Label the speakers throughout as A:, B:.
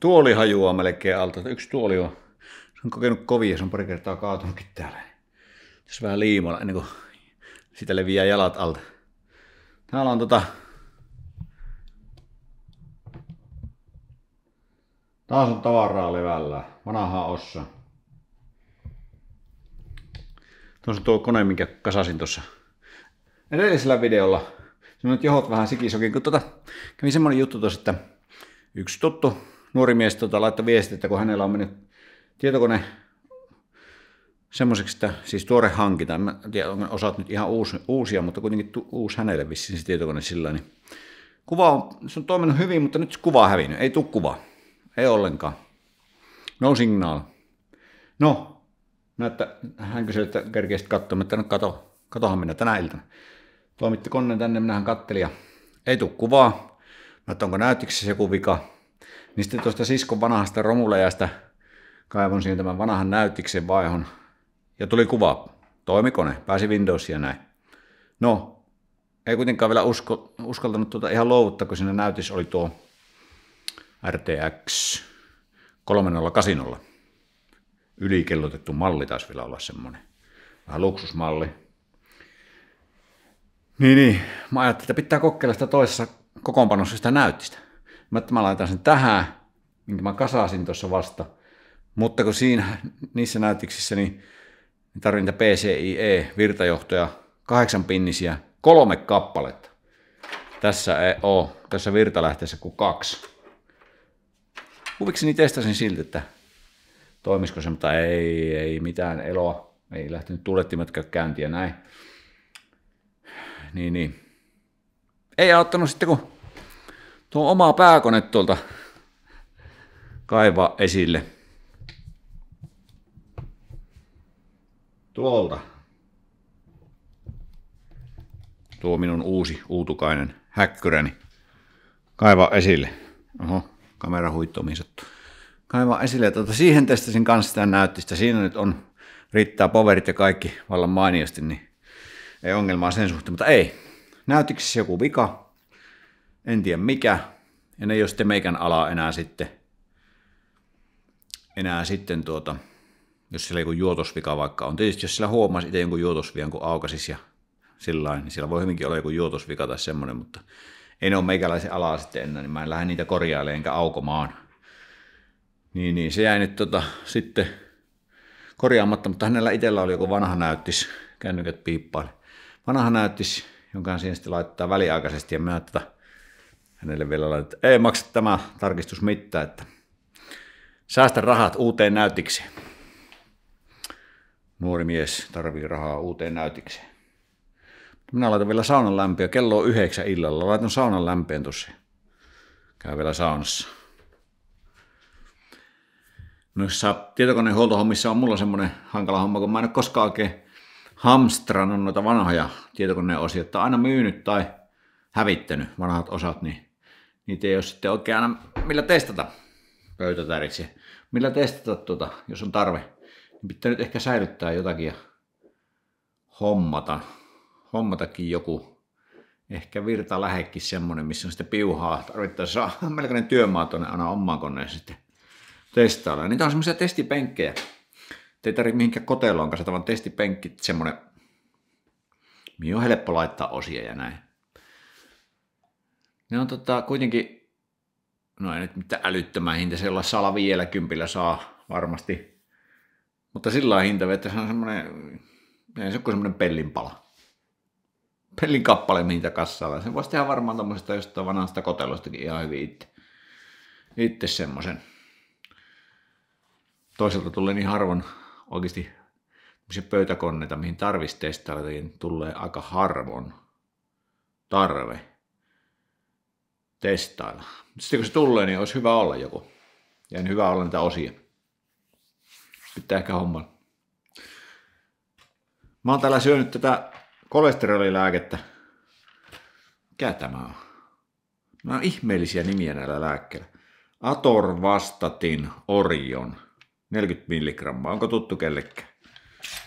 A: tuoli hajuaa melkein alta. Yksi tuoli on, se on kokenut kovia, se on pari kertaa kaatunutkin täällä. Tässä vähän liimalla, ennen kuin sitä leviää jalat alta. Täällä on tota... Taas on tavaraa levällä, vanhaa ossa. Tuossa on tuo kone, minkä kasasin tuossa edellisellä videolla. Se nyt johot vähän sikisokin, kun tota, kävi semmonen juttu tuossa, että yksi tuttu nuori mies tota, laittoi viesti, että kun hänellä on mennyt tietokone semmoiseksi, että siis tuore hankinta, en tiedä, osaat nyt ihan uusi, uusia, mutta kuitenkin tu, uusi hänelle vissiin se tietokone sillä, niin kuva on, se on toiminut hyvin, mutta nyt kuva on hävinnyt, ei tule kuva, ei ollenkaan, no signal. No, että, hän kysyi, että sitten katsoa, että no kato, katohan minä tänä iltana. Toimitti koneen tänne, minähän kattelin ja ei tule kuvaa, no, että onko näytiksessä joku vika, niin sitten tuosta siskon vanhasta romuleijasta kaivon siihen tämän vanhan näyttiksen vaihon ja tuli kuva. Toimikone, pääsi Windowsia ja näin. No, ei kuitenkaan vielä usko, uskaltanut tuota ihan luovuttaa, kun siinä näytös oli tuo RTX 3080. Ylikellotettu malli taisi vielä olla semmoinen. Vähän luksusmalli. Niin, niin. Mä ajattelin, että pitää kokeilla sitä toisessa kokoonpanossa sitä näyttistä. Mä, että mä laitan sen tähän minkä mä kasasin tuossa vasta. Mutta kun siinä, niissä näytöksissä, niin tarvin niitä PCIe virtajohtoja, kahdeksan pinnisiä, kolme kappaletta. Tässä ei ole, tässä virtalähteessä kuin kaksi. Huvikseni testasin silti, että toimisiko se, mutta ei, ei mitään eloa. Ei lähtenyt tulettimetkä käyntiä näin. Niin, niin. Ei auttanut sitten, kun tuo oma pääkone tuolta kaivaa esille? Tuolta. Tuo minun uusi uutukainen häkkyräni. kaiva esille. Oho, kamera huittomiin Kaiva esille. Tuota, siihen testasin kanssa tämän näyttistä. Siinä nyt on, riittää poverit ja kaikki vallan mainiosti, niin ei ongelmaa sen suhteen, mutta ei. Näytiksessä joku vika, en tiedä mikä, ja ne ei ole sitten meikän alaa enää sitten enää sitten, tuota, jos siellä joku juotosvika vaikka on. Tietysti jos siellä huomasi itse jonkun juotosvian, kun aukasis ja sillä niin siellä voi hyvinkin olla joku juotosvika tai semmoinen, mutta en ole meikäläisen alaa sitten enää, niin mä en lähde niitä korjailemaan enkä aukomaan. Niin, niin se jäi nyt tota, sitten korjaamatta, mutta hänellä itsellä oli joku vanha näyttis, kännykät piippaili. Vanha näyttis, jonka hän siihen sitten laittaa väliaikaisesti ja mä että hänelle vielä laitan, että ei maksa tämä tarkistus mitään, että Säästä rahat uuteen näytikseen. Nuori mies tarvii rahaa uuteen näytikseen. Minä laitan vielä saunan lämpöä. Kello on yhdeksän illalla. Laitan saunan lämpöön tuossa. Käy vielä saunassa. Noissa tietokonehuoltohommissa on mulla semmoinen hankala homma, kun mä en ole koskaan oikein hamstranut noita vanhoja tietokoneen osia, että aina myynyt tai hävittänyt vanhat osat, niin niitä ei ole sitten oikein aina millä testata pöytätäriksi, millä testata tuota, jos on tarve. Niin pitää nyt ehkä säilyttää jotakin ja hommata. Hommatakin joku. Ehkä virta lähekin semmonen, missä on sitten piuhaa. Tarvittaessa saa melkoinen työmaa tuonne aina omaan koneen sitten testailla. Niitä on semmoisia testipenkkejä. Te ei tarvitse mihinkään koteloon kanssa, vaan testipenkki, semmonen, mihin on helppo laittaa osia ja näin. Ne on tota, kuitenkin no ei nyt mitään älyttömän hinta, sala vielä kympillä saa varmasti. Mutta sillä hinta, että se on semmoinen, ei se on kuin semmoinen pellinpala. Pellin kappale mihintä kassalla. Sen voisi tehdä varmaan tämmöisestä jostain vanhasta kotelostakin ihan hyvin itse, itse semmoisen. Toisaalta tulee niin harvoin oikeasti se pöytäkonneita, mihin tarvitsisi testailla, tulee aika harvoin tarve testailla. Sitten kun se tulee, niin olisi hyvä olla joku. Ja en hyvä olla niitä osia. Pitää ehkä hommalla. Mä oon täällä syönyt tätä kolesterolilääkettä. Mikä tämä on? Nämä on ihmeellisiä nimiä näillä lääkkeillä. Atorvastatin Orion. 40 milligrammaa. Onko tuttu kellekään?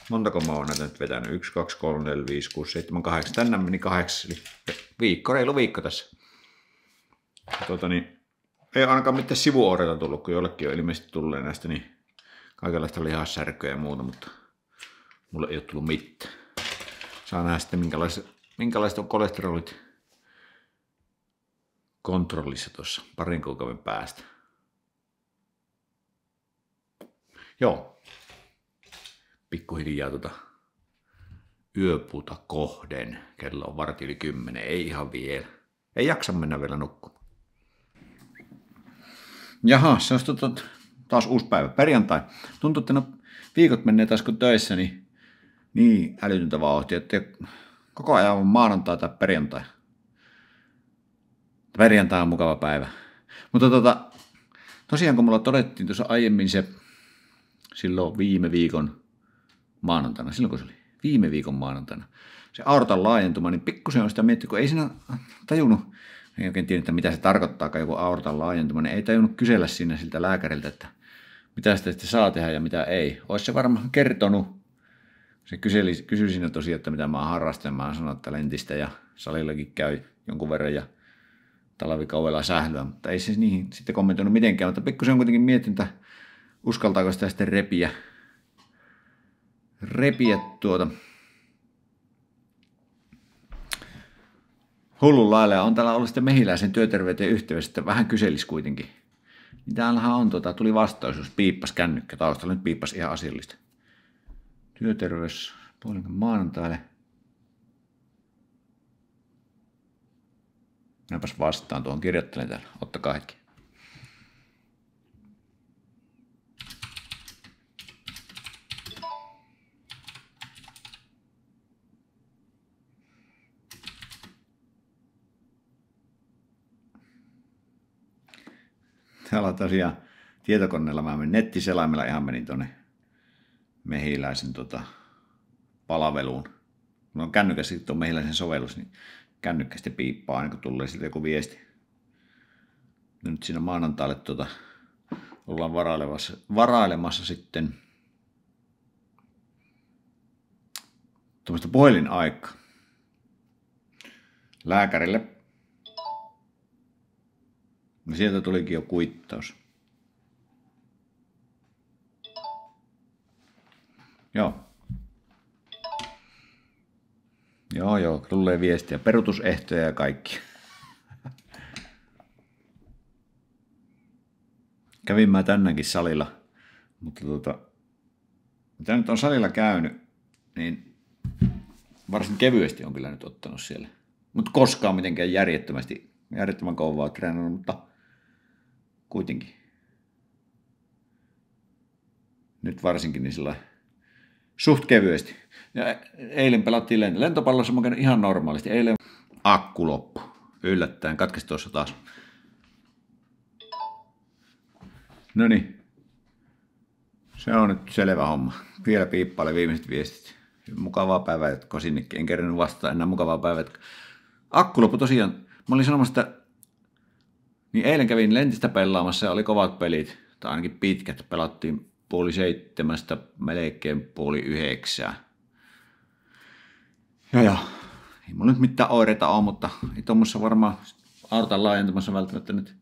A: Montako mä oon näitä nyt vetänyt? 1, 2, 3, 4, 5, 6, 7, 8. Tänne meni 8. viikko, reilu viikko tässä tuota, niin, ei ainakaan mitään sivuoireita tullut, kun jollekin on ilmeisesti tulleen näistä niin kaikenlaista lihassärkyä ja muuta, mutta mulle ei ole tullut mitään. Saa nähdä sitten minkälaiset, minkälaiset on kolesterolit kontrollissa tuossa parin kuukauden päästä. Joo. Pikkuhiljaa tuota yöpuuta kohden. Kello on vartti yli kymmenen, ei ihan vielä. Ei jaksa mennä vielä nukkumaan. Jaha, se on tota, taas uusi päivä, perjantai. Tuntuu, että no viikot menee taas kun töissä, niin niin älytöntä vauhtia, että koko ajan on maanantai tai perjantai. Perjantai on mukava päivä. Mutta tota, tosiaan kun mulla todettiin tuossa aiemmin se silloin viime viikon maanantaina, silloin kun se oli viime viikon maanantaina, se aortan laajentuma, niin pikkusen on sitä miettinyt, kun ei siinä tajunnut, ei oikein tiennyt, että mitä se tarkoittaa, kai joku aortan laajentuminen. Ei tajunnut kysellä siinä siltä lääkäriltä, että mitä sitä sitten saa tehdä ja mitä ei. Olisi se varmaan kertonut. Se kyseli, kysyi siinä tosiaan, että mitä mä harrastan. Mä sanoin, että lentistä ja salillakin käy jonkun verran ja talvikaudella sählyä, mutta ei se niihin sitten kommentoinut mitenkään, mutta pikkusen on kuitenkin miettinyt, uskaltaako sitä sitten repiä, repiä tuota hullun lailla. Ja on täällä ollut sitten mehiläisen työterveyteen yhteydessä, vähän kyselis kuitenkin. Niin täällähän on, tota, tuli vastaus, jos piippas kännykkä taustalla. Nyt piippas ihan asiallista. Työterveys puolinkin maanantaille. Minäpäs vastaan tuohon, kirjoittelen täällä. Ottakaa hetki. täällä tosiaan tietokoneella mä menin nettiselaimella ihan menin tonne mehiläisen tota, palveluun. Mulla on kännykässä tuo mehiläisen sovellus, niin kännykkästä piippaa aina kun tulee sitten joku viesti. Ja no nyt siinä maanantaille tota, ollaan varailemassa, varailemassa sitten tuommoista puhelinaikaa lääkärille No sieltä tulikin jo kuittaus. Joo. Joo, joo, tulee viestiä. Perutusehtoja ja kaikki. Kävin mä tänäänkin salilla, mutta tota, mitä nyt on salilla käynyt, niin varsin kevyesti on kyllä nyt ottanut siellä. Mutta koskaan mitenkään järjettömästi, järjettömän kovaa treenannut, mutta kuitenkin. Nyt varsinkin niin sillä suht kevyesti. Ja eilen pelattiin lentopallossa mukana ihan normaalisti. Eilen akku loppu. Yllättäen katkesi tuossa taas. No niin. Se on nyt selvä homma. Vielä piippaile viimeiset viestit. Mukavaa päivää, jatkoa sinnekin. En kerran vastaan enää mukavaa päivää. Akku loppu tosiaan. Mä olin sanomassa, että niin eilen kävin lentistä pelaamassa ja oli kovat pelit, tai ainakin pitkät. Pelattiin puoli seitsemästä, melkein puoli yhdeksää. Ja joo, ei mulla nyt mitään oireita ole, mutta ei tuommoissa varmaan auta laajentamassa välttämättä nyt.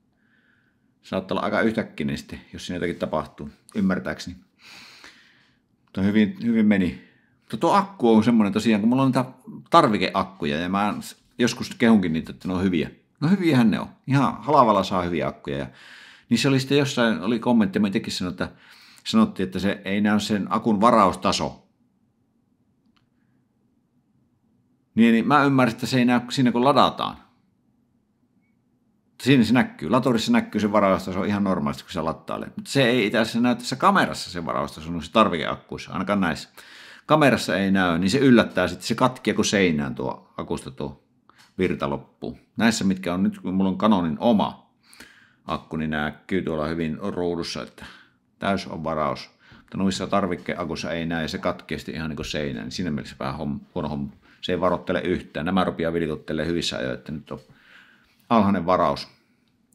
A: Saattaa olla aika yhtäkkiä, niin sitten, jos siinä jotakin tapahtuu, ymmärtääkseni. Mutta hyvin, hyvin meni. Mutta tuo akku on semmoinen tosiaan, kun mulla on niitä tarvikeakkuja ja mä joskus kehunkin niitä, että ne on hyviä. No hyviähän ne on. Ihan halavalla saa hyviä akkuja. Ja, niin se oli sitten jossain, oli kommentti, mä itsekin sanoin, että sanottiin, että se ei näy sen akun varaustaso. Niin, niin mä ymmärrän, että se ei näy siinä kun ladataan. Siinä se näkyy. Laturissa näkyy se varaustaso ihan normaalisti, kun se lattailee. Mutta se ei itse näy tässä kamerassa se varaustaso se tarvikeakkuissa, ainakaan näissä. Kamerassa ei näy, niin se yllättää sitten, se katkia kuin seinään tuo akusta tuo virta loppuu. Näissä, mitkä on nyt, kun mulla on Canonin oma akku, niin nämä näkyy tuolla hyvin ruudussa, että täys on varaus. Mutta noissa tarvikkeakussa ei näe, se katkeasti ihan niin kuin seinä niin siinä mielessä vähän homm, huono homma. Se ei varoittele yhtään. Nämä rupeaa vilkuttelee hyvissä ajoin, että nyt on alhainen varaus.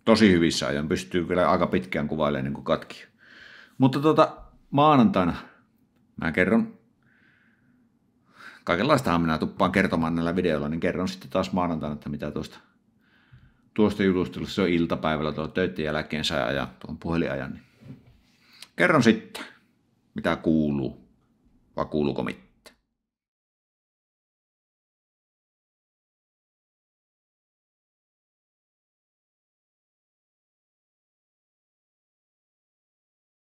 A: Tosi hyvissä ajoin, pystyy vielä aika pitkään kuvailemaan niin kuin katki. Mutta tuota, maanantaina mä kerron kaikenlaistahan minä tuppaan kertomaan näillä videoilla, niin kerron sitten taas maanantaina, että mitä tuosta, tuosta jutustelusta se on iltapäivällä tuolla töiden jälkeen saa ajan tuon puhelinajan. Niin kerron sitten, mitä kuuluu, vai kuuluuko mitään.